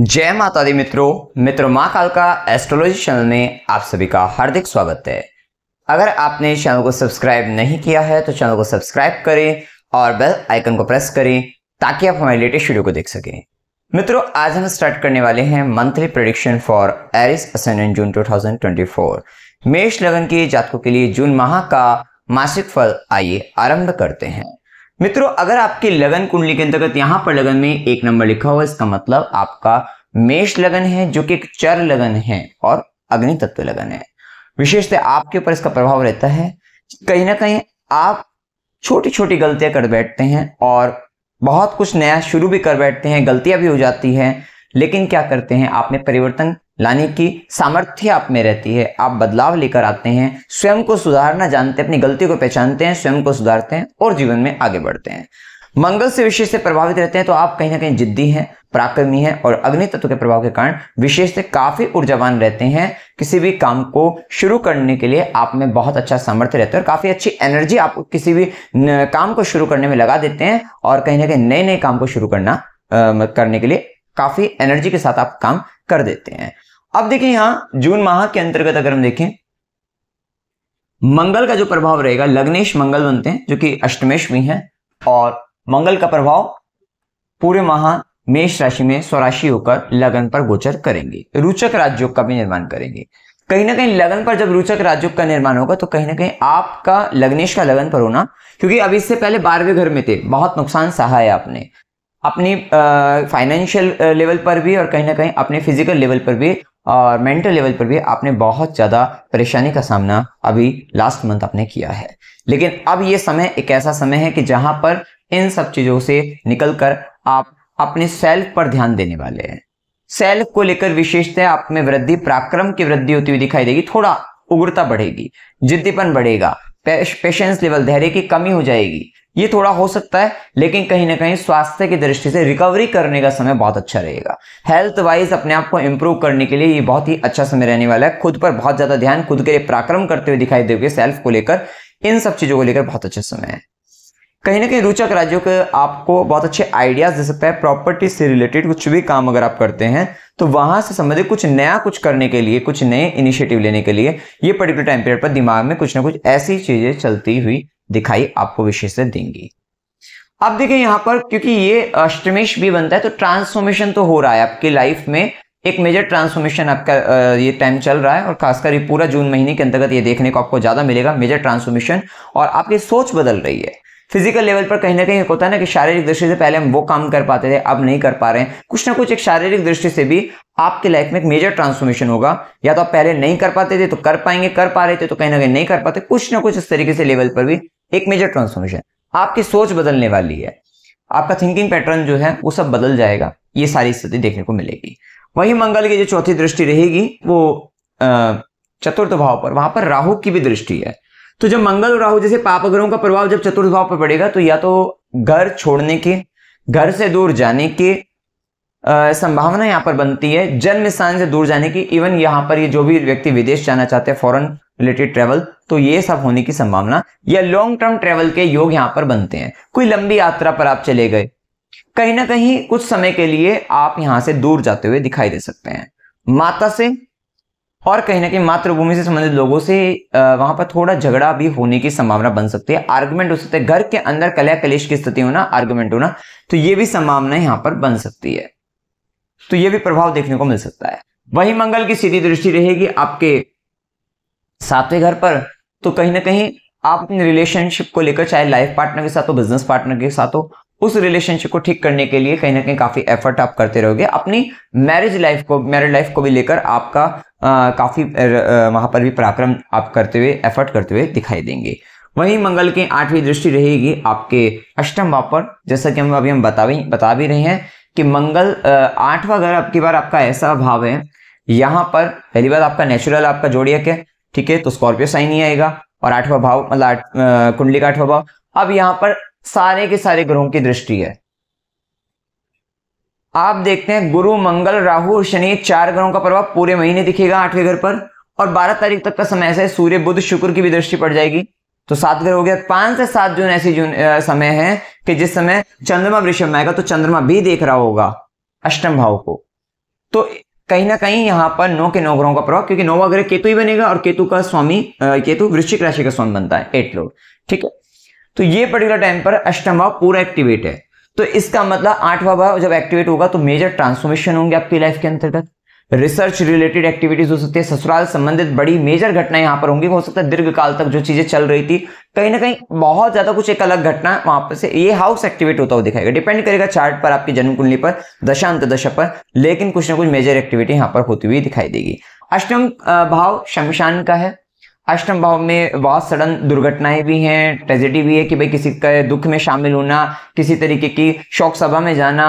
जय माता दी मित्रों मित्रों माँ काल का एस्ट्रोलॉजी चैनल में आप सभी का हार्दिक स्वागत है अगर आपने चैनल को सब्सक्राइब नहीं किया है तो चैनल को सब्सक्राइब करें और बेल आइकन को प्रेस करें ताकि आप हमारे लेटेस्ट वीडियो को देख सकें मित्रों आज हम स्टार्ट करने वाले हैं monthly prediction for Aries ascendant June 2024 मेष लगन के जातकों के लिए जून माह का मासिक फल आइए आरंभ करते हैं मित्रों अगर आपकी लगन कुंडली के अंतर्गत यहाँ पर लगन में एक नंबर लिखा हुआ इसका मतलब आपका मेष लगन है जो कि एक चर लगन है और अग्नि तत्व लगन है विशेषतः आपके ऊपर इसका प्रभाव रहता है कहीं ना कहीं आप छोटी छोटी गलतियां कर बैठते हैं और बहुत कुछ नया शुरू भी कर बैठते हैं गलतियां भी हो जाती है लेकिन क्या करते हैं आप में परिवर्तन लाने की सामर्थ्य आप में रहती है आप बदलाव लेकर आते हैं स्वयं को सुधारना जानते हैं अपनी गलती को पहचानते हैं स्वयं को सुधारते हैं और जीवन में आगे बढ़ते हैं मंगल से विशेष से प्रभावित रहते हैं तो आप कहीं ना कहीं जिद्दी हैं पराक्रमी हैं और अग्नि तत्व के प्रभाव के कारण विशेष से काफी ऊर्जावान रहते हैं किसी भी काम को शुरू करने के लिए आप में बहुत अच्छा सामर्थ्य रहता है और काफी अच्छी एनर्जी आप किसी भी काम को शुरू करने में लगा देते हैं और कहीं ना कहीं नए नए काम को शुरू करना करने के लिए काफी एनर्जी के साथ आप काम कर देते हैं अब देखिए यहां जून माह के अंतर्गत अगर हम देखें मंगल का जो प्रभाव रहेगा लग्नेश मंगल बनते हैं जो कि अष्टमेश भी है और मंगल का प्रभाव पूरे माह मेष राशि में स्वराशि होकर लगन पर गोचर करेंगे रुचक राज्योग का भी निर्माण करेंगे कहीं ना कहीं लगन पर जब रुचक राज्योग का निर्माण होगा तो कहीं ना कहीं आपका लग्नेश का लगन पर होना क्योंकि अभी इससे पहले बारहवें घर में थे बहुत नुकसान सहा है आपने अपनी फाइनेंशियल लेवल पर भी और कहीं ना कहीं अपने फिजिकल लेवल पर भी और मेंटल लेवल पर भी आपने बहुत ज़्यादा परेशानी का सामना अभी लास्ट मंथ आपने किया है लेकिन अब ये समय एक ऐसा समय है कि जहाँ पर इन सब चीज़ों से निकल कर आप अपने सेल्फ पर ध्यान देने वाले हैं सेल्फ को लेकर विशेषतः आप में वृद्धि पराक्रम की वृद्धि होती हुई दिखाई देगी थोड़ा उग्रता बढ़ेगी जिद्दीपन बढ़ेगा पेशेंस लेवल धैर्य की कमी हो जाएगी ये थोड़ा हो सकता है लेकिन कहीं ना कहीं स्वास्थ्य की दृष्टि से रिकवरी करने का समय बहुत अच्छा रहेगा हेल्थ वाइज अपने आप को इम्प्रूव करने के लिए ये बहुत ही अच्छा समय रहने वाला है खुद पर बहुत ज़्यादा ध्यान खुद के लिए पराक्रम करते हुए दिखाई देगी सेल्फ को लेकर इन सब चीज़ों को लेकर बहुत अच्छा समय है कहीं ना कहीं रोचक राज्यों के आपको बहुत अच्छे आइडियाज दे सकता है प्रॉपर्टी से रिलेटेड कुछ भी काम अगर आप करते हैं तो वहां से संबंधित कुछ नया कुछ करने के लिए कुछ नए इनिशिएटिव लेने के लिए ये पर्टिकुलर टाइम पीरियड पर दिमाग में कुछ ना कुछ ऐसी चीजें चलती हुई दिखाई आपको विशेष से देंगी अब देखें यहां पर क्योंकि ये अष्टमेश भी बनता है तो ट्रांसफॉर्मेशन तो हो रहा है आपकी लाइफ में एक मेजर ट्रांसफॉर्मेशन आपका ये टाइम चल रहा है और खासकर ये पूरा जून महीने के अंतर्गत ये देखने को आपको ज़्यादा मिलेगा मेजर ट्रांसफॉर्मेशन और आपकी सोच बदल रही है फिजिकल लेवल पर कहीं ना कहीं होता है ना कि शारीरिक दृष्टि से पहले हम वो काम कर पाते थे अब नहीं कर पा रहे हैं कुछ ना कुछ एक शारीरिक दृष्टि से भी आपके लाइफ में एक मेजर ट्रांसफॉर्मेशन होगा या तो आप पहले नहीं कर पाते थे तो कर पाएंगे कर पा रहे थे तो कहीं ना कहीं नहीं कर पाते कुछ ना कुछ इस तरीके से लेवल पर भी एक मेजर ट्रांसफॉर्मेशन आपकी सोच बदलने वाली है आपका थिंकिंग पैटर्न जो है वो सब बदल जाएगा ये सारी स्थिति देखने को मिलेगी वही मंगल की जो चौथी दृष्टि रहेगी वो चतुर्थ भाव पर वहां पर राहु की भी दृष्टि है तो जब मंगल और राहु जैसे पाप ग्रहों का प्रभाव जब चतुर्थ भाव पर पड़ेगा तो या तो घर छोड़ने के घर से दूर जाने के संभावना यहाँ पर बनती है जन्म स्थान से दूर जाने की इवन यहाँ पर ये जो भी व्यक्ति विदेश जाना चाहते हैं फॉरन रिलेटेड ट्रेवल तो ये सब होने की संभावना या लॉन्ग टर्म ट्रेवल के योग यहाँ पर बनते हैं कोई लंबी यात्रा पर आप चले गए कहीं ना कहीं कुछ समय के लिए आप यहाँ से दूर जाते हुए दिखाई दे सकते हैं माता से और कहीं ना कहीं मातृभूमि से संबंधित लोगों से वहां पर थोड़ा झगड़ा भी होने की संभावना बन सकती है आर्गुमेंट हो सकते हैं घर के अंदर कल्या कलेश की स्थिति होना आर्गुमेंट होना तो ये भी संभावना यहाँ पर बन सकती है तो ये भी प्रभाव देखने को मिल सकता है वही मंगल की सीधी दृष्टि रहेगी आपके सातवें घर पर तो कहीं ना कहीं आप अपने रिलेशनशिप को लेकर चाहे लाइफ पार्टनर के साथ हो बिजनेस पार्टनर के साथ हो उस रिलेशनशिप को ठीक करने के लिए कहीं ना कहीं काफी एफर्ट आप करते रहोगे अपनी मैरिज लाइफ को मैरिड लाइफ को भी लेकर आपका आ, काफी वहां पर भी पराक्रम आप करते हुए एफर्ट करते हुए दिखाई देंगे वहीं मंगल की आठवीं दृष्टि रहेगी आपके अष्टम भाव पर जैसा कि हम अभी हम बता भी बता भी रहे हैं कि मंगल आठवां घर आपकी बार आपका ऐसा भाव है यहाँ पर पहली बात आपका नेचुरल आपका जोड़ियक है ठीक है तो स्कॉर्पियो साइन ही आएगा और आठवा भाव मतलब कुंडली का आठवा भाव अब यहां पर सारे के सारे ग्रहों की दृष्टि है आप देखते हैं गुरु मंगल राहु शनि चार ग्रहों का प्रभाव पूरे महीने दिखेगा आठवें घर पर और 12 तारीख तक का समय ऐसा है सूर्य बुद्ध शुक्र की भी दृष्टि पड़ जाएगी तो सात ग्रह हो गया पांच से सात जून ऐसी जून समय है कि जिस समय चंद्रमा वृषभ में आएगा तो चंद्रमा भी देख रहा होगा अष्टम भाव को तो कहीं ना कहीं यहाँ पर नौ के नौ ग्रहों का प्रभाव क्योंकि नौवा ग्रह केतु ही बनेगा और केतु का स्वामी केतु वृश्चिक राशि का स्वामी बनता है एट लॉर्ड ठीक है तो ये पर्टिकुलर टाइम पर अष्टम भाव पूरा एक्टिवेट है तो इसका मतलब आठवा भाव जब एक्टिवेट होगा तो मेजर ट्रांसफॉर्मेशन होंगे आपकी लाइफ के अंतर्गत रिसर्च रिलेटेड एक्टिविटीज हो सकती है ससुराल संबंधित बड़ी मेजर घटनाएं यहाँ पर होंगी हो सकता है दीर्घ काल तक जो चीजें चल रही थी कहीं ना कहीं बहुत ज्यादा कुछ एक अलग घटना वहां पर से ये हाउस एक्टिवेट होता हुआ दिखाएगा डिपेंड करेगा चार्ट पर आपकी जन्म कुंडली पर दशांत दशा पर लेकिन कुछ ना कुछ मेजर एक्टिविटी यहाँ पर होती हुई दिखाई देगी अष्टम भाव शमशान का है अष्टम भाव में बहुत सडन दुर्घटनाएं भी हैं ट्रेजेडी भी है कि भाई किसी का दुख में शामिल होना किसी तरीके की शोक सभा में जाना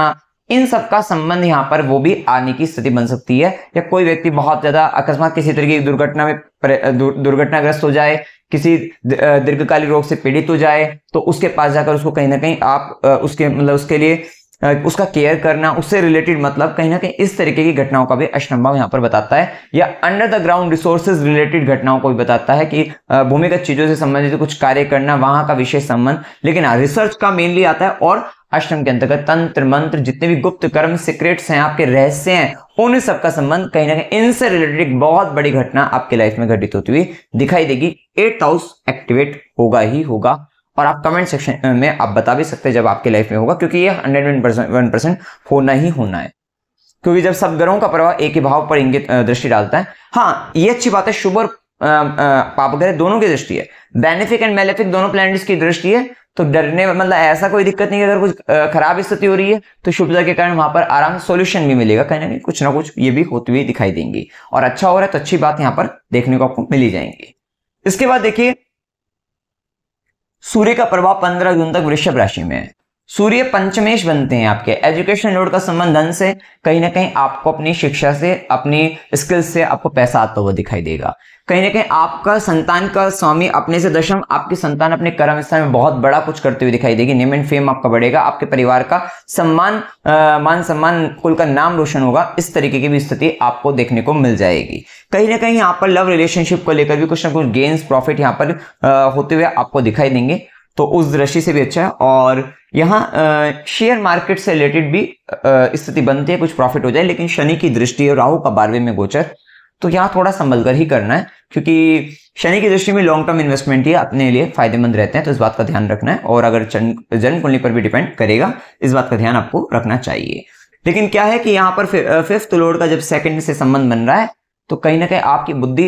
इन सब का संबंध यहाँ पर वो भी आने की स्थिति बन सकती है या कोई व्यक्ति बहुत ज्यादा अकस्मात किसी तरह की दुर्घटना में दुर्घटनाग्रस्त हो जाए किसी दीर्घकालीन रोग से पीड़ित हो जाए तो उसके पास जाकर उसको कहीं ना कहीं आप उसके मतलब उसके लिए उसका केयर करना उससे रिलेटेड मतलब कहीं ना कहीं इस तरीके की घटनाओं का भी भाव यहाँ पर बताता है या under the ground resources related घटनाओं को भी बताता है कि भूमिगत चीजों से संबंधित कुछ कार्य करना वहां का विशेष संबंध लेकिन रिसर्च हाँ, का मेनली आता है और अष्टम के अंतर्गत तंत्र मंत्र जितने भी गुप्त कर्म सीक्रेट्स हैं आपके रहस्य हैं उन सबका संबंध कहीं ना कहीं इनसे रिलेटेड एक बहुत बड़ी घटना आपके लाइफ में घटित होती हुई दिखाई देगी एट हाउस एक्टिवेट होगा ही होगा और आप कमेंट सेक्शन में आप बता भी सकते हैं जब आपके लाइफ में होगा क्योंकि ये हंड्रेड वन परसेंट होना ही होना है क्योंकि जब सब ग्रहों का प्रभाव एक ही भाव पर इंगित दृष्टि डालता है हाँ ये अच्छी बात है शुभ और पापग्रह दोनों की दृष्टि है बेनिफिक एंड मेलेफिक दोनों प्लैनेट्स की दृष्टि है तो डरने मतलब ऐसा कोई दिक्कत नहीं है अगर कुछ खराब स्थिति हो रही है तो शुभता के कारण वहां पर आराम सोल्यूशन भी मिलेगा कहीं ना कहीं कुछ ना कुछ ये भी होती हुई दिखाई देंगी और अच्छा हो रहा है तो अच्छी बात यहाँ पर देखने को आपको मिली जाएंगी इसके बाद देखिए सूर्य का प्रभाव पंद्रह जून तक वृषभ राशि में है सूर्य पंचमेश बनते हैं आपके एजुकेशन लोड का संबंध धन से कहीं ना कहीं आपको अपनी शिक्षा से अपनी स्किल से आपको पैसा आता हुआ दिखाई देगा कहीं ना कहीं आपका संतान का स्वामी अपने से दशम आपकी संतान अपने कर्म स्थान में बहुत बड़ा कुछ करते हुए दिखाई देगी नेम एंड फेम आपका बढ़ेगा आपके परिवार का सम्मान आ, मान सम्मान कुल का नाम रोशन होगा इस तरीके की भी स्थिति आपको देखने को मिल जाएगी कहीं ना कहीं यहाँ पर लव रिलेशनशिप को लेकर भी कुछ ना कुछ गेंस प्रॉफिट यहाँ पर होते हुए आपको दिखाई देंगे तो उस दृष्टि से भी अच्छा है और यहाँ शेयर मार्केट से रिलेटेड भी स्थिति बनती है कुछ प्रॉफिट हो जाए लेकिन शनि की दृष्टि और राहु का बारहवें में गोचर तो यहाँ थोड़ा संभल कर ही करना है क्योंकि शनि की दृष्टि में लॉन्ग टर्म इन्वेस्टमेंट ही अपने लिए फायदेमंद रहते हैं तो इस बात का ध्यान रखना है और अगर जन्म कुंडली पर भी डिपेंड करेगा इस बात का ध्यान आपको रखना चाहिए लेकिन क्या है कि यहाँ पर फिफ्थ लोड का जब सेकंड से संबंध बन रहा है तो कहीं ना कहीं आपकी बुद्धि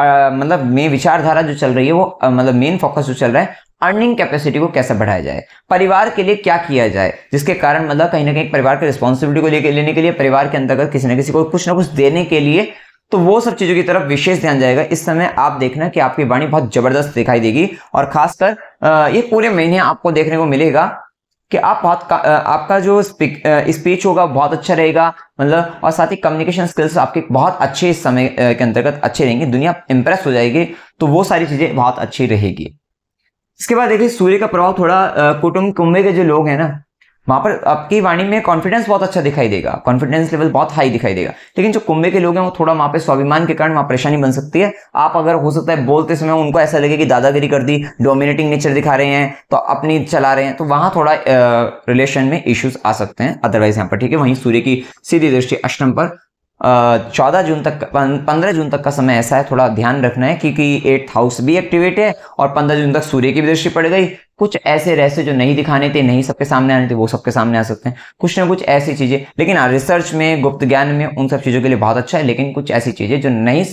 मतलब मेन विचारधारा जो चल रही है वो मतलब मेन फोकस जो चल रहा है अर्निंग कैपेसिटी को कैसे बढ़ाया जाए परिवार के लिए क्या किया जाए जिसके कारण मतलब कहीं ना कहीं परिवार की रिस्पॉन्सिबिलिटी को लेकर लेने के लिए परिवार के अंतर्गत किसी ना किसी को कुछ ना कुछ देने के लिए तो वो सब चीज़ों की तरफ विशेष ध्यान जाएगा इस समय आप देखना कि आपकी वाणी बहुत जबरदस्त दिखाई देगी और खासकर ये पूरे महीने आपको देखने को मिलेगा कि आप बहुत आपका जो स्पीच होगा बहुत अच्छा रहेगा मतलब और साथ ही कम्युनिकेशन स्किल्स आपके बहुत अच्छे इस समय के अंतर्गत अच्छे रहेंगे दुनिया इंप्रेस हो जाएगी तो वो सारी चीज़ें बहुत अच्छी रहेगी इसके बाद देखिए सूर्य का प्रभाव थोड़ा कुटुंब कुंभे के जो लोग हैं ना वहां पर आपकी वाणी में कॉन्फिडेंस बहुत अच्छा दिखाई देगा कॉन्फिडेंस लेवल बहुत हाई दिखाई देगा लेकिन जो कुंभे के लोग हैं वो थोड़ा वहां पे स्वाभिमान के कारण वहां परेशानी बन सकती है आप अगर हो सकता है बोलते समय उनको ऐसा लगे कि दादागिरी कर दी डोमिनेटिंग नेचर दिखा रहे हैं तो अपनी चला रहे हैं तो वहां थोड़ा रिलेशन में इश्यूज आ सकते हैं अदरवाइज यहाँ पर ठीक है वहीं सूर्य की सीधी दृष्टि अष्टम पर चौदह जून तक पंद्रह जून तक का समय ऐसा है थोड़ा ध्यान रखना है क्योंकि एट्थ हाउस भी एक्टिवेट है और पंद्रह जून तक सूर्य की भी दृष्टि पड़ गई कुछ ऐसे रहस्य जो नहीं दिखाने थे नहीं सबके सामने आने थे वो सबके सामने आ सकते हैं कुछ ना कुछ ऐसी चीजें लेकिन रिसर्च हाँ, में गुप्त ज्ञान में उन सब चीजों के लिए बहुत अच्छा है लेकिन कुछ ऐसी चीजें जो नहीं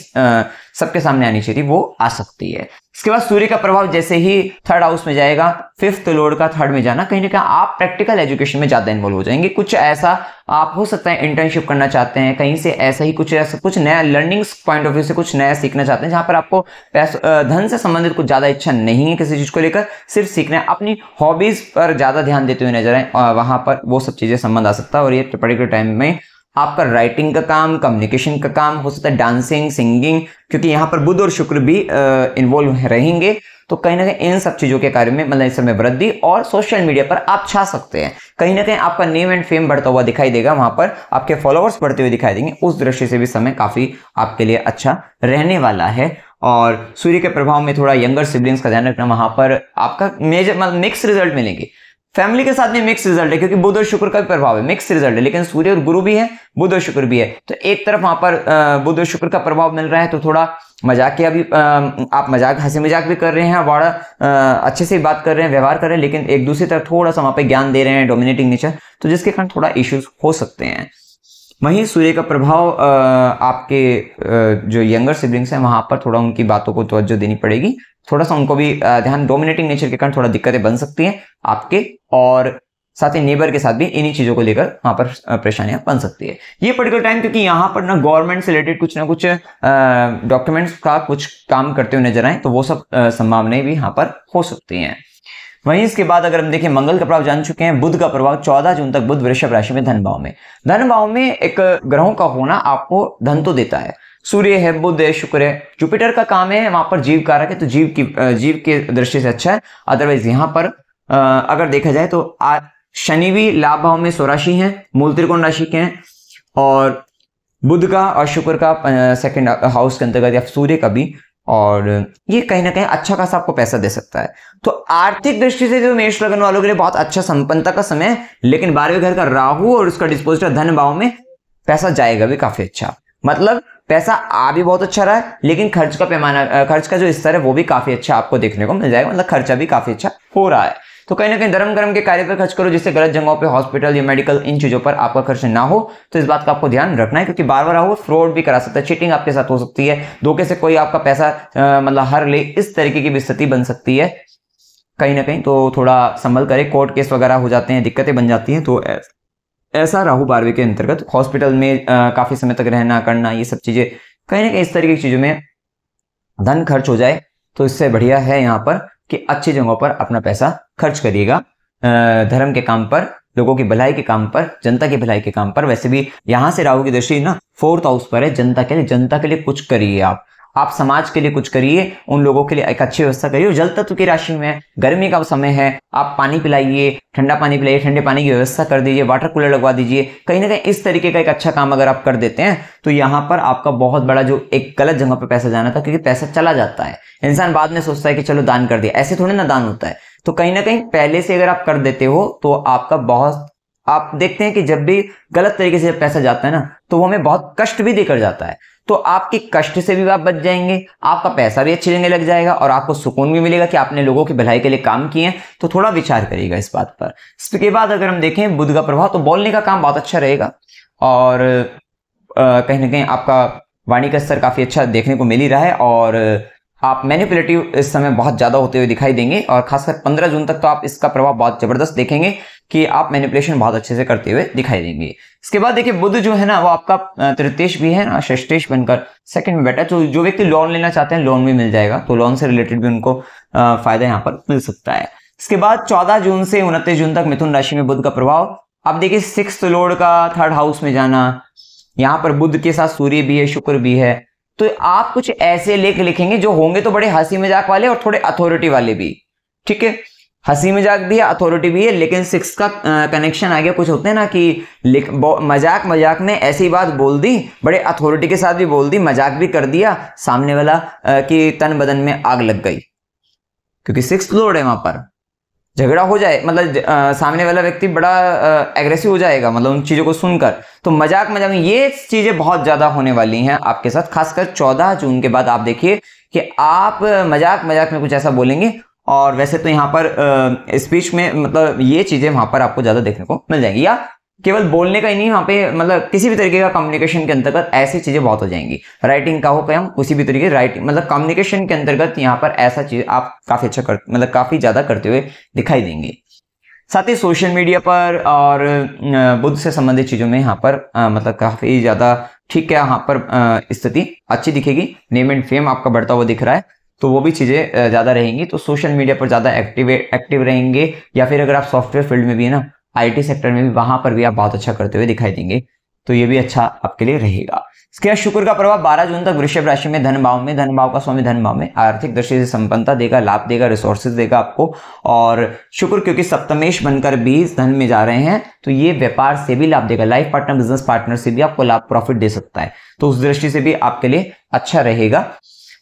सबके सामने आनी चाहिए वो आ सकती है इसके बाद सूर्य का प्रभाव जैसे ही थर्ड हाउस में जाएगा फिफ्थ लोड का थर्ड में जाना कहीं ना कहीं आप प्रैक्टिकल एजुकेशन में ज्यादा इन्वॉल्व हो जाएंगे कुछ ऐसा आप हो सकता है इंटर्नशिप करना चाहते हैं कहीं से ऐसा ही कुछ ऐसा कुछ नया लर्निंग पॉइंट ऑफ व्यू से कुछ नया सीखना चाहते हैं जहां पर आपको धन से संबंधित कुछ ज्यादा इच्छा नहीं है किसी चीज को लेकर सिर्फ सीखना है अपनी हॉबीज पर ज्यादा ध्यान देते हुए नजर आए वहां पर वो सब चीजें संबंध आ सकता है और ये पर्टिकुलर टाइम में आपका राइटिंग का काम कम्युनिकेशन का काम हो सकता है डांसिंग सिंगिंग क्योंकि यहाँ पर बुध और शुक्र भी इन्वॉल्व रहेंगे तो कहीं ना कहीं इन सब चीज़ों के कार्य में मतलब इस समय वृद्धि और सोशल मीडिया पर आप छा सकते हैं कहीं ना कहीं आपका नेम एंड फेम बढ़ता हुआ दिखाई देगा वहां पर आपके फॉलोअर्स बढ़ते हुए दिखाई देंगे उस दृष्टि से भी समय काफ़ी आपके लिए अच्छा रहने वाला है और सूर्य के प्रभाव में थोड़ा यंगर सिबलिंग्स का ध्यान रखना वहाँ पर आपका मेजर मतलब मिक्स रिजल्ट मिलेंगे फैमिली के साथ भी मिक्स रिजल्ट है क्योंकि बुध और शुक्र का भी प्रभाव है मिक्स रिजल्ट है लेकिन सूर्य और गुरु भी है बुध और शुक्र भी है तो एक तरफ वहां पर बुध और शुक्र का प्रभाव मिल रहा है तो थोड़ा मजाक के भी आप मजाक हंसी मजाक भी कर रहे हैं बड़ा अच्छे से बात कर रहे हैं व्यवहार कर रहे हैं लेकिन एक दूसरी तरफ थोड़ा सा वहां पर ज्ञान दे रहे हैं डोमिनेटिंग नेचर तो जिसके कारण थोड़ा इश्यूज हो सकते हैं वहीं सूर्य का प्रभाव आपके जो यंगर सिबलिंग्स हैं वहाँ पर थोड़ा उनकी बातों को तवज्जो देनी पड़ेगी थोड़ा सा उनको भी ध्यान डोमिनेटिंग नेचर के कारण थोड़ा दिक्कतें बन सकती हैं आपके और साथ ही नेबर के साथ भी इन्हीं चीजों को लेकर वहां पर परेशानियां बन सकती है ये पर्टिकुलर टाइम क्योंकि यहाँ पर ना गवर्नमेंट से रिलेटेड कुछ ना कुछ डॉक्यूमेंट्स का कुछ काम करते हुए नजर आए तो वो सब संभावनाएं भी यहाँ पर हो सकती हैं वहीं इसके बाद अगर हम देखें मंगल का प्रभाव जान चुके हैं बुद्ध का प्रभाव 14 जून तक बुद्ध वृषभ राशि में धन भाव में धन भाव में एक ग्रहों का होना आपको धन तो देता है सूर्य है बुद्ध है शुक्र है जुपिटर का काम है वहां पर जीव कारक है तो जीव की जीव के दृष्टि से अच्छा है अदरवाइज यहाँ पर अगर देखा जाए तो शनि भी लाभ भाव में स्वराशि है मूल त्रिकोण राशि के हैं और बुद्ध का और शुक्र का सेकंड हाउस के अंतर्गत या सूर्य का भी और ये कहीं ना कहीं अच्छा खासा आपको पैसा दे सकता है तो आर्थिक दृष्टि से जो मेष लगन वालों के लिए बहुत अच्छा संपन्नता का समय है लेकिन बारहवें घर का राहु और उसका डिस्पोजिटर धन भाव में पैसा जाएगा भी काफी अच्छा मतलब पैसा आ भी बहुत अच्छा रहा है लेकिन खर्च का पैमाना खर्च का जो स्तर है वो भी काफी अच्छा आपको देखने को मिल जाएगा मतलब खर्चा भी काफी अच्छा हो रहा है तो कहीं ना कहीं धर्म कर्म के कार्य पर खर्च करो जिससे गलत जगहों पर हॉस्पिटल या मेडिकल इन चीज़ों पर आपका खर्च ना हो तो इस बात का आपको ध्यान रखना है क्योंकि बार बार आओ फ्रॉड भी करा सकता है चीटिंग आपके साथ हो सकती है धोखे से कोई आपका पैसा मतलब हर ले इस तरीके की भी स्थिति बन सकती है कहीं ना कहीं तो थोड़ा संभल करें कोर्ट केस वगैरह हो जाते हैं दिक्कतें बन जाती हैं तो ऐसा राहु बारहवें के अंतर्गत हॉस्पिटल में काफ़ी समय तक रहना करना ये सब चीज़ें कहीं ना कहीं इस तरीके की चीज़ों में धन खर्च हो जाए तो इससे बढ़िया है यहाँ पर कि अच्छी जगहों पर अपना पैसा खर्च करिएगा धर्म के काम पर लोगों की भलाई के काम पर जनता की भलाई के काम पर वैसे भी यहां से राहु की दृष्टि ना फोर्थ हाउस पर है जनता के लिए जनता के लिए कुछ करिए आप आप समाज के लिए कुछ करिए उन लोगों के लिए एक अच्छी व्यवस्था करिए और जल तत्व की राशि में गर्मी का समय है आप पानी पिलाइए ठंडा पानी पिलाइए ठंडे पानी की व्यवस्था कर दीजिए वाटर कूलर लगवा दीजिए कहीं ना कहीं इस तरीके का एक अच्छा काम अगर आप कर देते हैं तो यहाँ पर आपका बहुत बड़ा जो एक गलत जगह पर पैसा जाना था क्योंकि पैसा चला जाता है इंसान बाद में सोचता है कि चलो दान कर दिया ऐसे थोड़े ना दान होता है तो कहीं ना कहीं पहले से अगर आप कर देते हो तो आपका बहुत आप देखते हैं कि जब भी गलत तरीके से जब पैसा जाता है ना तो वो हमें बहुत कष्ट भी देकर जाता है तो आपके कष्ट से भी आप बच जाएंगे आपका पैसा भी अच्छी जगह लग जाएगा और आपको सुकून भी मिलेगा कि आपने लोगों की भलाई के लिए काम किए हैं तो थोड़ा विचार करिएगा इस बात पर इसके बाद अगर हम देखें बुद्ध का प्रभाव तो बोलने का काम बहुत अच्छा रहेगा और कहीं ना कहीं आपका वाणी का स्तर काफ़ी अच्छा देखने को मिल ही रहा है और आप मैनिपुलेटिव इस समय बहुत ज़्यादा होते हुए दिखाई देंगे और खासकर 15 जून तक तो आप इसका प्रभाव बहुत ज़बरदस्त देखेंगे कि आप मैनिपुलेशन बहुत अच्छे से करते हुए दिखाई देंगे इसके बाद देखिए बुद्ध जो है ना वो आपका तृतीय भी है ना श्रेष्ठेश बनकर सेकंड में बैठा है तो जो व्यक्ति लोन लेना चाहते हैं लोन भी मिल जाएगा तो लोन से रिलेटेड भी उनको फायदा यहाँ पर मिल सकता है इसके बाद चौदह जून से उनतीस जून तक मिथुन राशि में बुद्ध का प्रभाव अब देखिए सिक्स लोड का थर्ड हाउस में जाना यहाँ पर बुद्ध के साथ सूर्य भी है शुक्र भी है तो आप कुछ ऐसे लेख लिखेंगे जो होंगे तो बड़े हंसी मजाक वाले और थोड़े अथॉरिटी वाले भी ठीक है हंसी मजाक भी है अथॉरिटी भी है लेकिन सिक्स का कनेक्शन आ गया कुछ होते हैं ना कि मजाक मजाक ने ऐसी बात बोल दी बड़े अथॉरिटी के साथ भी बोल दी मजाक भी कर दिया सामने वाला कि तन बदन में आग लग गई क्योंकि सिक्स लोड है वहां पर झगड़ा हो जाए मतलब सामने वाला व्यक्ति बड़ा एग्रेसिव हो जाएगा मतलब उन चीज़ों को सुनकर तो मजाक मजाक में ये चीज़ें बहुत ज़्यादा होने वाली हैं आपके साथ खासकर 14 जून के बाद आप देखिए कि आप मजाक मजाक में कुछ ऐसा बोलेंगे और वैसे तो यहाँ पर स्पीच में मतलब ये चीज़ें वहाँ पर आपको ज़्यादा देखने को मिल जाएंगी या केवल बोलने का ही नहीं वहाँ पे मतलब किसी भी तरीके का कम्युनिकेशन के अंतर्गत ऐसी चीज़ें बहुत हो जाएंगी राइटिंग का हो क्या हम भी तरीके राइटिंग मतलब कम्युनिकेशन के अंतर्गत यहाँ पर ऐसा चीज़ आप काफ़ी अच्छा कर मतलब काफ़ी ज़्यादा करते हुए दिखाई देंगे साथ ही सोशल मीडिया पर और बुद्ध से संबंधित चीज़ों में यहाँ पर आ, मतलब काफ़ी ज़्यादा ठीक है यहाँ पर स्थिति अच्छी दिखेगी नेम एंड फेम आपका बढ़ता हुआ दिख रहा है तो वो भी चीज़ें ज़्यादा रहेंगी तो सोशल मीडिया पर ज़्यादा एक्टिव एक्टिव रहेंगे या फिर अगर आप सॉफ्टवेयर फील्ड में भी है ना आईटी सेक्टर में भी वहां पर भी आप बहुत अच्छा करते हुए दिखाई देंगे तो ये भी अच्छा आपके लिए रहेगा इसके बाद शुक्र का प्रभाव बारह जून तक वृषभ राशि में धन भाव में धन भाव का स्वामी धन भाव में आर्थिक दृष्टि से संपन्नता देगा लाभ देगा रिसोर्सेज देगा आपको और शुक्र क्योंकि सप्तमेश बनकर बीस धन में जा रहे हैं तो ये व्यापार से भी लाभ देगा लाइफ पार्टनर बिजनेस पार्टनर से भी आपको लाभ प्रॉफिट दे सकता है तो उस दृष्टि से भी आपके लिए अच्छा रहेगा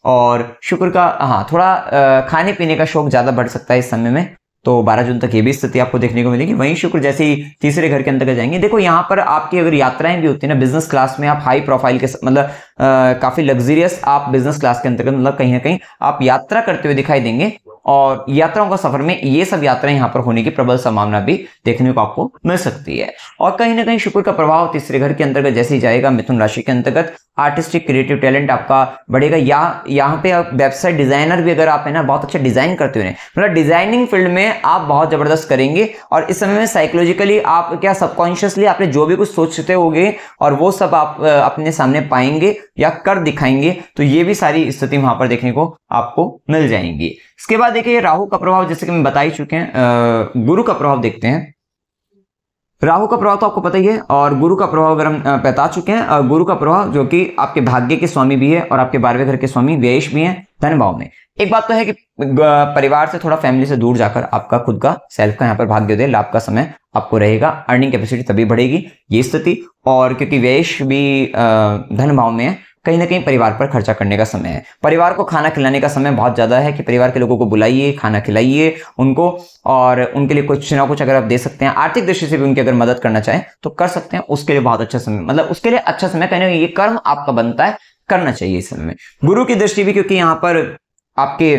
और शुक्र का हाँ थोड़ा खाने पीने का शौक ज़्यादा बढ़ सकता है इस समय में तो 12 जून तक ये भी स्थिति आपको देखने को मिलेगी वहीं शुक्र जैसे ही तीसरे घर के अंदर जाएंगे देखो यहाँ पर आपकी अगर यात्राएं भी होती है ना बिजनेस क्लास में आप हाई प्रोफाइल के मतलब काफ़ी लग्जरियस आप बिजनेस क्लास के अंतर्गत मतलब कहीं ना कहीं आप यात्रा करते हुए दिखाई देंगे और यात्राओं का सफर में ये सब यात्राएं यहाँ पर होने की प्रबल संभावना भी देखने को आपको मिल सकती है और कहीं ना कहीं शुक्र का प्रभाव तीसरे घर के अंतर्गत जैसे ही जाएगा मिथुन राशि के अंतर्गत आर्टिस्टिक क्रिएटिव टैलेंट आपका बढ़ेगा या यहाँ पे आप वेबसाइट डिजाइनर भी अगर आप है ना बहुत अच्छा डिजाइन करते हुए मतलब डिजाइनिंग फील्ड में आप बहुत जबरदस्त करेंगे और इस समय में साइकोलॉजिकली आप क्या सबकॉन्शियसली आपने जो भी कुछ सोचते होगे और वो सब आप अपने सामने पाएंगे या कर दिखाएंगे तो ये भी सारी स्थिति वहां पर देखने को आपको मिल जाएंगी इसके बाद देखिए राहु का प्रभाव जैसे कि हम बता ही चुके हैं गुरु का प्रभाव देखते हैं राहु का प्रभाव तो आपको पता ही है और गुरु का प्रभाव अगर हम बता चुके हैं गुरु का प्रभाव जो कि आपके भाग्य के स्वामी भी है और आपके बारहवें घर के स्वामी व्ययेश भी हैं धन भाव में एक बात तो है कि परिवार से थोड़ा फैमिली से दूर जाकर आपका खुद का सेल्फ का यहाँ पर भाग्योदय लाभ का समय आपको रहेगा अर्निंग कैपेसिटी तभी बढ़ेगी ये स्थिति और क्योंकि वेश भी धन भाव में है कहीं ना कहीं परिवार पर खर्चा करने का समय है परिवार को खाना खिलाने का समय बहुत ज़्यादा है कि परिवार के लोगों को बुलाइए खाना खिलाइए उनको और उनके लिए कुछ ना कुछ अगर आप दे सकते हैं आर्थिक दृष्टि से भी उनकी अगर मदद करना चाहें तो कर सकते हैं उसके लिए बहुत अच्छा समय मतलब उसके लिए अच्छा समय कहने ये कर्म आपका बनता है करना चाहिए इस समय गुरु की दृष्टि भी क्योंकि यहाँ पर आपके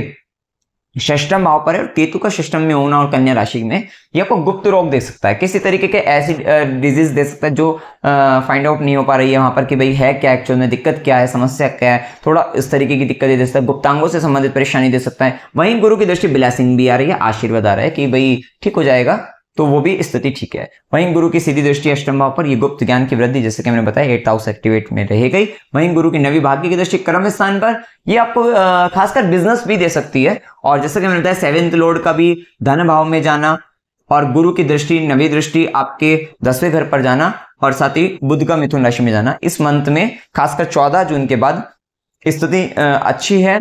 षष्टम भाव पर है और केतु का षष्टम में होना और कन्या राशि में ये आपको गुप्त रोग दे सकता है किसी तरीके के ऐसी डिजीज दे सकता है जो फाइंड आउट नहीं हो पा रही है वहाँ पर कि भाई है क्या एक्चुअल में दिक्कत क्या है समस्या क्या है थोड़ा इस तरीके की दिक्कत दे सकता है गुप्तांगों से संबंधित परेशानी दे सकता है वहीं गुरु की दृष्टि ब्लैसिंग भी आ रही है आशीर्वाद आ रहा है कि भाई ठीक हो जाएगा तो वो भी स्थिति ठीक है वहीं गुरु की सीधी दृष्टि अष्टम भाव पर ये गुप्त ज्ञान की वृद्धि जैसे कि मैंने बताया एट हाउस एक्टिवेट में रह गई वहीं गुरु की नवी भाग्य की दृष्टि कर्म स्थान पर ये आपको खासकर बिजनेस भी दे सकती है और जैसे कि मैंने बताया सेवेंथ लोड का भी धन भाव में जाना और गुरु की दृष्टि नवी दृष्टि आपके दसवें घर पर जाना और साथ ही बुद्ध का मिथुन राशि में जाना इस मंथ में खासकर चौदह जून के बाद स्थिति अच्छी है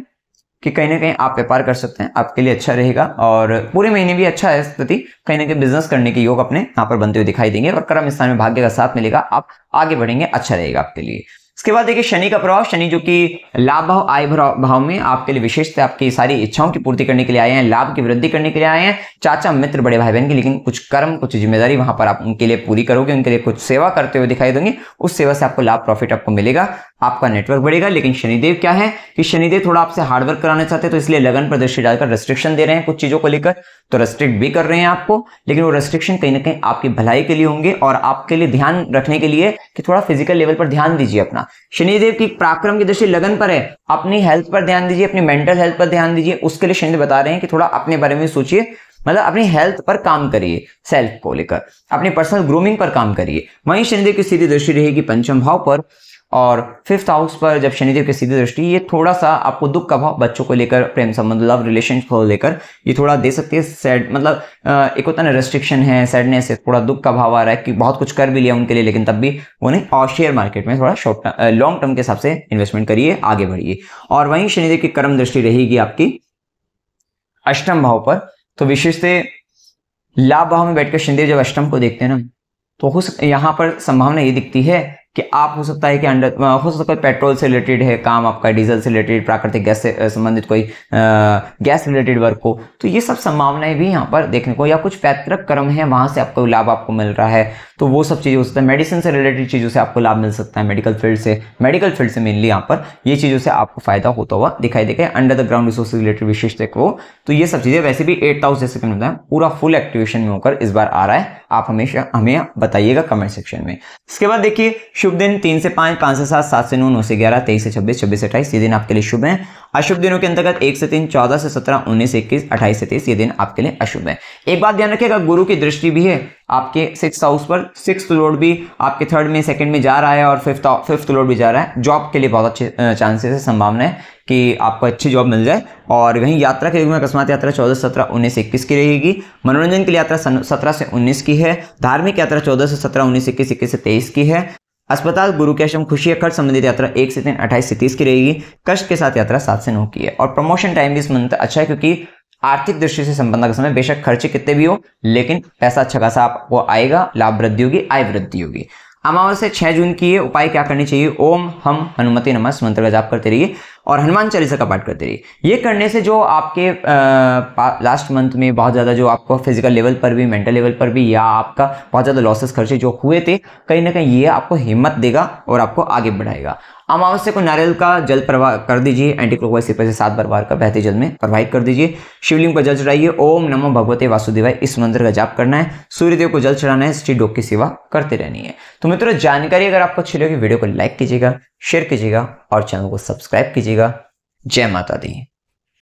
कि कहीं ना कहीं आप व्यापार कर सकते हैं आपके लिए अच्छा रहेगा और पूरे महीने भी अच्छा है स्थिति कहीं ना कहीं बिजनेस करने के योग अपने यहाँ पर बनते हुए दिखाई देंगे और कर्म स्थान में भाग्य का साथ मिलेगा आप आगे बढ़ेंगे अच्छा रहेगा आपके लिए इसके बाद देखिए शनि का प्रभाव शनि जो कि लाभ भाव आय भाव में आपके लिए विशेषतः आपकी सारी इच्छाओं की पूर्ति करने के लिए आए हैं लाभ की वृद्धि करने के लिए आए हैं चाचा मित्र बड़े भाई बहन की लेकिन कुछ कर्म कुछ जिम्मेदारी वहां पर आप उनके लिए पूरी करोगे उनके लिए कुछ सेवा करते हुए दिखाई देंगे उस सेवा से आपको लाभ प्रॉफिट आपको मिलेगा आपका नेटवर्क बढ़ेगा लेकिन शनिदेव क्या है कि शनिदेव थोड़ा आपसे हार्डवर्क कराना चाहते हैं तो इसलिए लगन पर दृष्टि डालकर रेस्ट्रिक्शन दे रहे हैं कुछ चीज़ों को लेकर तो रेस्ट्रिक्ट भी कर रहे हैं आपको लेकिन वो रेस्ट्रिक्शन कहीं ना कहीं आपकी भलाई के लिए होंगे और आपके लिए ध्यान रखने के लिए कि थोड़ा फिजिकल लेवल पर ध्यान दीजिए अपना शनिदेव की पराक्रम की दृष्टि लगन पर है अपनी हेल्थ पर ध्यान दीजिए अपनी मेंटल हेल्थ पर ध्यान दीजिए उसके लिए शनिदेव बता रहे हैं कि थोड़ा अपने बारे में सोचिए मतलब अपनी हेल्थ पर काम करिए सेल्फ को लेकर अपने पर्सनल ग्रूमिंग पर काम करिए वहीं शनिदेव की सीधी दृष्टि रहेगी पंचम भाव पर और फिफ्थ हाउस पर जब शनिदेव की सीधी दृष्टि ये थोड़ा सा आपको दुख का भाव बच्चों को लेकर प्रेम संबंध लव रिलेशन को लेकर ये थोड़ा दे सकती है सैड मतलब एक होता ना रेस्ट्रिक्शन है सैडनेस है थोड़ा दुख का भाव आ रहा है कि बहुत कुछ कर भी लिया उनके लिए लेकिन तब भी उन्हें और शेयर मार्केट में थोड़ा शॉर्ट लॉन्ग टर्म के हिसाब से इन्वेस्टमेंट करिए आगे बढ़िए और वहीं शनिदेव की कर्म दृष्टि रहेगी आपकी अष्टम भाव पर तो विशेष से लाभ भाव में बैठकर शनिदेव जब अष्टम को देखते हैं ना तो हो यहाँ पर संभावना ये दिखती है कि आप हो सकता है कि अंडर हो सकता है पेट्रोल से रिलेटेड है काम आपका डीजल से रिलेटेड प्राकृतिक गैस से संबंधित कोई गैस रिलेटेड वर्क हो तो ये सब संभावनाएं भी यहाँ पर देखने को या कुछ पैतृक कर्म है वहाँ से आपको लाभ आपको मिल रहा है तो वो सब चीज़ हो सकता है मेडिसिन से रिलेटेड चीज़ों से आपको लाभ मिल सकता है मेडिकल फील्ड से मेडिकल फील्ड से मेनली यहाँ पर ये चीज़ों से आपको फायदा होता हुआ दिखाई देगा under the ground resource related विशेष को तो ये सब चीज़ें वैसे भी एट हाउस जैसे मैंने बताया पूरा फुल एक्टिवेशन में होकर इस बार आ रहा है आप हमेशा हमें बताइएगा कमेंट सेक्शन में इसके बाद देखिए शुभ दिन तीन से पाँच पाँच से सात सात से नौ नौ से ग्यारह तेईस से छब्बीस छब्बीस से अट्ठाईस ये दिन आपके लिए शुभ है अशुभ दिनों के अंतर्गत एक से तीन चौदह से सत्रह उन्नीस से इक्कीस अट्ठाईस से तीस ये दिन आपके लिए अशुभ है एक बात ध्यान रखिएगा गुरु की दृष्टि भी है आपके सिक्स हाउस पर सिक्स लोड भी आपके थर्ड में सेकंड में जा रहा है और फिफ्थ फिफ्थ लोड भी जा रहा है जॉब के लिए बहुत अच्छे चांसेस है संभावना है कि आपको अच्छी जॉब मिल जाए और वहीं यात्रा के युग में अकस्मात यात्रा चौदह सत्रह उन्नीस से इक्कीस की रहेगी मनोरंजन के लिए यात्रा सत्रह से उन्नीस की है धार्मिक यात्रा चौदह से सत्रह उन्नीस इक्कीस इक्कीस से तेईस की है अस्पताल गुरुकेशम खुशी अखड़ संबंधित यात्रा एक से तीन अट्ठाईस से तीस की रहेगी कष्ट के साथ यात्रा सात से नौ की है और प्रमोशन टाइम भी इस मंथ अच्छा है क्योंकि आर्थिक दृष्टि से संबंध का समय बेशक खर्चे कितने भी हो लेकिन पैसा अच्छा खासा आपको आएगा लाभ वृद्धि होगी आय वृद्धि होगी अमावस्या छह जून की है उपाय क्या करनी चाहिए ओम हम हनुमति नमः मंत्र का जाप करते रहिए और हनुमान चालीसा का पाठ करते रहिए ये करने से जो आपके आ, लास्ट मंथ में बहुत ज़्यादा जो आपको फिजिकल लेवल पर भी मेंटल लेवल पर भी या आपका बहुत ज़्यादा लॉसेस खर्चे जो हुए थे कहीं ना कहीं ये आपको हिम्मत देगा और आपको आगे बढ़ाएगा अमावस्या को नारियल का जल प्रवाह कर दीजिए एंटी क्लॉकवाइज से सात बार बार का बहते जल में प्रवाहित कर दीजिए शिवलिंग पर जल चढ़ाइए ओम नमो भगवते वासुदेवाय इस मंत्र का जाप करना है सूर्यदेव को जल चढ़ाना है श्री डोक की सेवा करते रहनी है तो मित्रों जानकारी अगर आपको अच्छी लगी वीडियो को लाइक कीजिएगा शेयर कीजिएगा और चैनल को सब्सक्राइब कीजिएगा जय माता दी